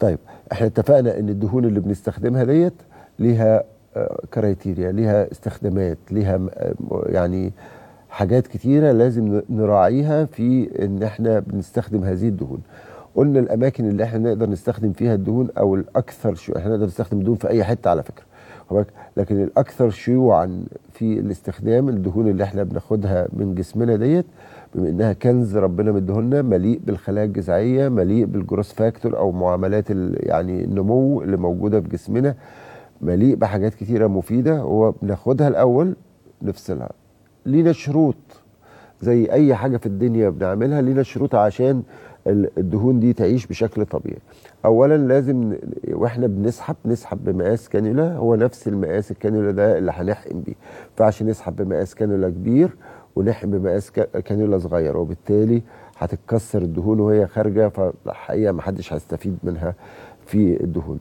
طيب احنا اتفقنا ان الدهون اللي بنستخدمها ديت ليها كرايتيريا آه، ليها استخدامات ليها آه، يعني حاجات كتيرة لازم نراعيها في ان احنا بنستخدم هذه الدهون قلنا الاماكن اللي احنا نقدر نستخدم فيها الدهون او الاكثر شيوعا احنا نقدر نستخدم الدهون في اي حتة على فكرة لكن الاكثر شيوعا في الاستخدام الدهون اللي احنا بناخدها من جسمنا ديت بما انها كنز ربنا مديهولنا مليء بالخلايا الجذعيه مليء بالجروس فاكتور او معاملات يعني النمو اللي موجوده في جسمنا مليء بحاجات كثيره مفيده هو بناخدها الاول نفصلها لينا شروط زي اي حاجه في الدنيا بنعملها لينا شروط عشان الدهون دي تعيش بشكل طبيعي اولا لازم واحنا بنسحب نسحب بمقاس كانولا هو نفس المقاس الكانولا ده اللي هنحقن بيه فعشان نسحب بمقاس كانولا كبير ولحم مقاس كانيولا صغير وبالتالي هتتكسر الدهون وهي خارجه فالحقيقه ما حدش هيستفيد منها في الدهون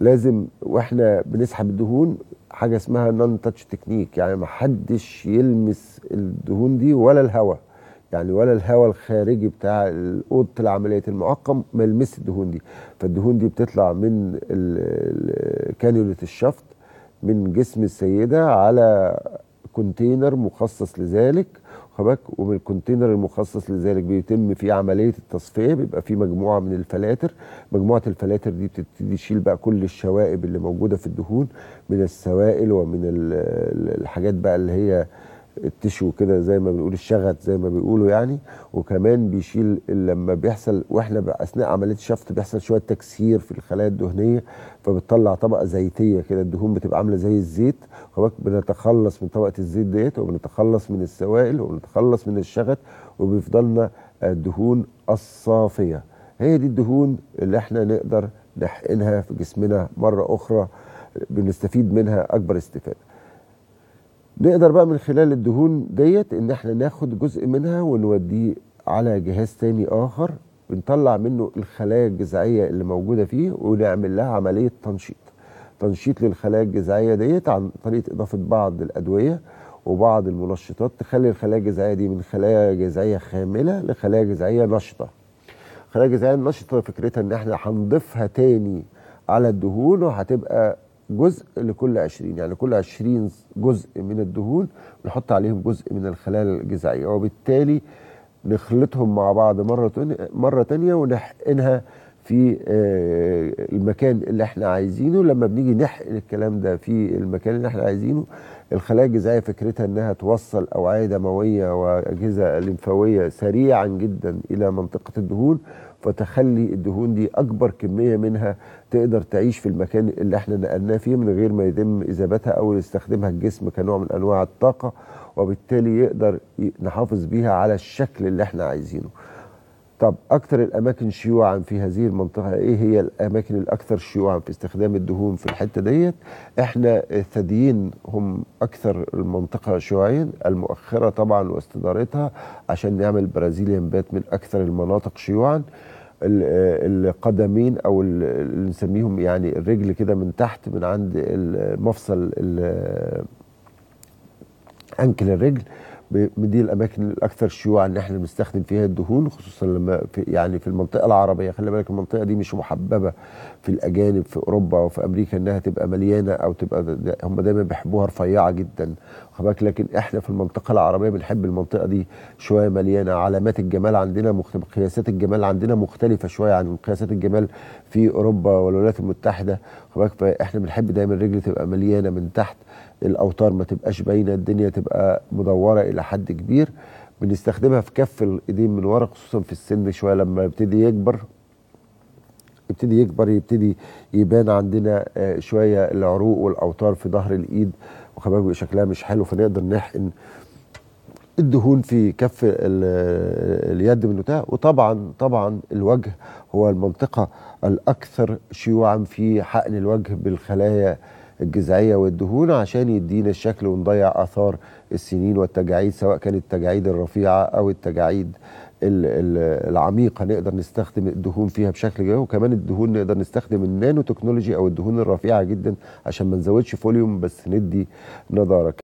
لازم واحنا بنسحب الدهون حاجه اسمها نون تاتش تكنيك يعني ما حدش يلمس الدهون دي ولا الهواء يعني ولا الهواء الخارجي بتاع اوضه العمليات المعقم ما يلمس الدهون دي فالدهون دي بتطلع من كانيوله الشفط من جسم السيده على كونتينر مخصص لذلك خباك ومن الكونتينر المخصص لذلك بيتم فيه عمليه التصفيه بيبقى فيه مجموعه من الفلاتر مجموعه الفلاتر دي بتبتدي تشيل بقى كل الشوائب اللي موجوده في الدهون من السوائل ومن الحاجات بقى اللي هي التشو كده زي ما بنقول الشغط زي ما بيقولوا يعني وكمان بيشيل لما بيحصل واحنا اثناء عمليه الشفط بيحصل شويه تكسير في الخلايا الدهنيه فبتطلع طبقه زيتيه كده الدهون بتبقى عامله زي الزيت بنتخلص من طبقه الزيت ديت وبنتخلص من السوائل وبنتخلص من الشغط وبيفضلنا الدهون الصافيه هي دي الدهون اللي احنا نقدر نحقنها في جسمنا مره اخرى بنستفيد منها اكبر استفاده نقدر بقى من خلال الدهون ديت ان احنا ناخد جزء منها ونوديه على جهاز تاني اخر بنطلع منه الخلايا الجذعيه اللي موجوده فيه ونعمل لها عمليه تنشيط تنشيط للخلايا الجذعيه ديت عن طريقه اضافه بعض الادويه وبعض المنشطات تخلي الخلايا الجذعيه دي من خلايا جذعيه خامله لخلايا جذعيه نشطه الخلايا الجذعيه النشطه فكرتها ان احنا هنضيفها تاني على الدهون وهتبقى جزء لكل 20 يعني كل 20 جزء من الدهون نحط عليهم جزء من الخلايا الجذعيه وبالتالي نخلطهم مع بعض مره مره ثانيه ونحقنها في آه، المكان اللي احنا عايزينه لما بنيجي نحقن الكلام ده في المكان اللي احنا عايزينه الخلايا الجذعيه فكرتها انها توصل اوعيه دمويه واجهزه لمفاويه سريعا جدا الى منطقه الدهون فتخلي الدهون دي اكبر كميه منها تقدر تعيش في المكان اللي احنا نقلناه فيه من غير ما يتم اذابتها او يستخدمها الجسم كنوع من انواع الطاقه وبالتالي يقدر نحافظ بيها على الشكل اللي احنا عايزينه طب أكثر الأماكن شيوعا في هذه المنطقة إيه هي الأماكن الأكثر شيوعا في استخدام الدهون في الحتة ديت؟ إحنا الثديين هم أكثر المنطقة شيوعيا المؤخرة طبعا واستدارتها عشان نعمل برازيليان بات من أكثر المناطق شيوعا القدمين أو اللي نسميهم يعني الرجل كده من تحت من عند المفصل أنكل الرجل دي الاماكن الاكثر شيوعا ان احنا بنستخدم فيها الدهون خصوصا لما في يعني في المنطقه العربيه خلي بالك المنطقه دي مش محببه في الاجانب في اوروبا وفي امريكا انها تبقى مليانه او تبقى دا هم دايما بيحبوها رفيعه جدا بالك لكن احنا في المنطقه العربيه بنحب المنطقه دي شويه مليانه علامات الجمال عندنا قياسات الجمال عندنا مختلفه شويه عن قياسات الجمال في اوروبا والولايات المتحده بالك فاحنا بنحب دايما الرجل تبقى مليانه من تحت الاوتار ما تبقاش باينه الدنيا تبقى مدوره الى حد كبير بنستخدمها في كف الايدين من ورا خصوصا في السن شويه لما يبتدي يكبر يبتدي يكبر يبتدي يبان عندنا آه، شويه العروق والاوتار في ظهر الايد وكمان بيبقى شكلها مش حلو فنقدر نحقن الدهون في كف اليد من بتاع وطبعا طبعا الوجه هو المنطقه الاكثر شيوعا في حقن الوجه بالخلايا الجذعيه والدهون عشان يدينا الشكل ونضيع اثار السنين والتجاعيد سواء كانت التجاعيد الرفيعه او التجاعيد العميقه نقدر نستخدم الدهون فيها بشكل جيد وكمان الدهون نقدر نستخدم النانو تكنولوجي او الدهون الرفيعه جدا عشان ما نزودش فوليوم بس ندي نضاره